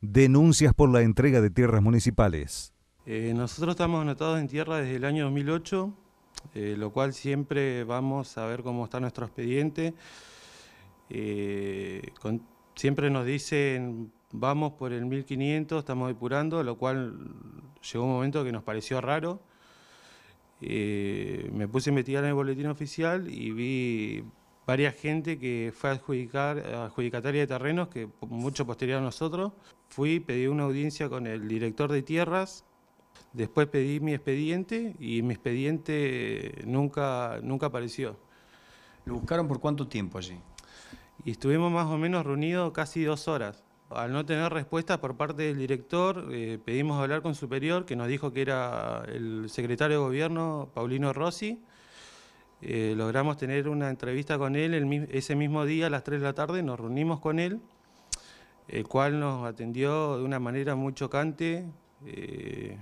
denuncias por la entrega de tierras municipales. Eh, nosotros estamos anotados en tierra desde el año 2008, eh, lo cual siempre vamos a ver cómo está nuestro expediente. Eh, siempre nos dicen, vamos por el 1500, estamos depurando, lo cual llegó un momento que nos pareció raro. me puse a investigar en el boletín oficial y vi varias gente que fue adjudicar, adjudicataria de terrenos, que mucho posterior a nosotros. Fui, pedí una audiencia con el director de tierras, después pedí mi expediente y mi expediente nunca, nunca apareció. ¿Lo buscaron por cuánto tiempo allí? Y estuvimos más o menos reunidos casi dos horas. Al no tener respuesta por parte del director, eh, pedimos hablar con superior, que nos dijo que era el secretario de gobierno, Paulino Rossi, eh, logramos tener una entrevista con él ese mismo día a las 3 de la tarde, nos reunimos con él, el cual nos atendió de una manera muy chocante, eh,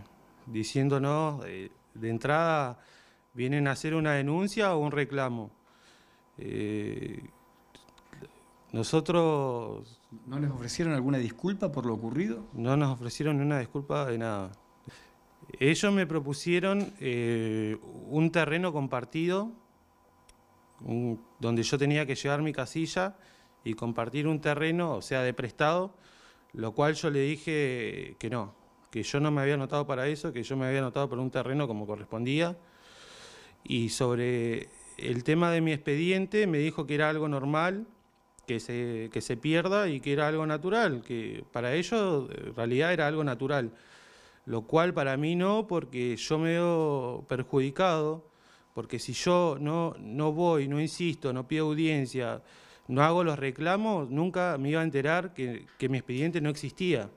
diciéndonos eh, de entrada vienen a hacer una denuncia o un reclamo. nosotros... ¿No les ofrecieron alguna disculpa por lo ocurrido? No nos ofrecieron una disculpa de nada. Ellos me propusieron un terreno compartido donde yo tenía que llevar mi casilla y compartir un terreno, o sea, de prestado, lo cual yo le dije que no, que yo no me había anotado para eso, que yo me había anotado por un terreno como correspondía. Y sobre el tema de mi expediente me dijo que era algo normal, que se, que se pierda y que era algo natural, que para ellos en realidad era algo natural, lo cual para mí no, porque yo me veo perjudicado porque si yo no, voy, no insisto, no pido audiencia, no hago los reclamos, nunca me iba a enterar que mi expediente no existía.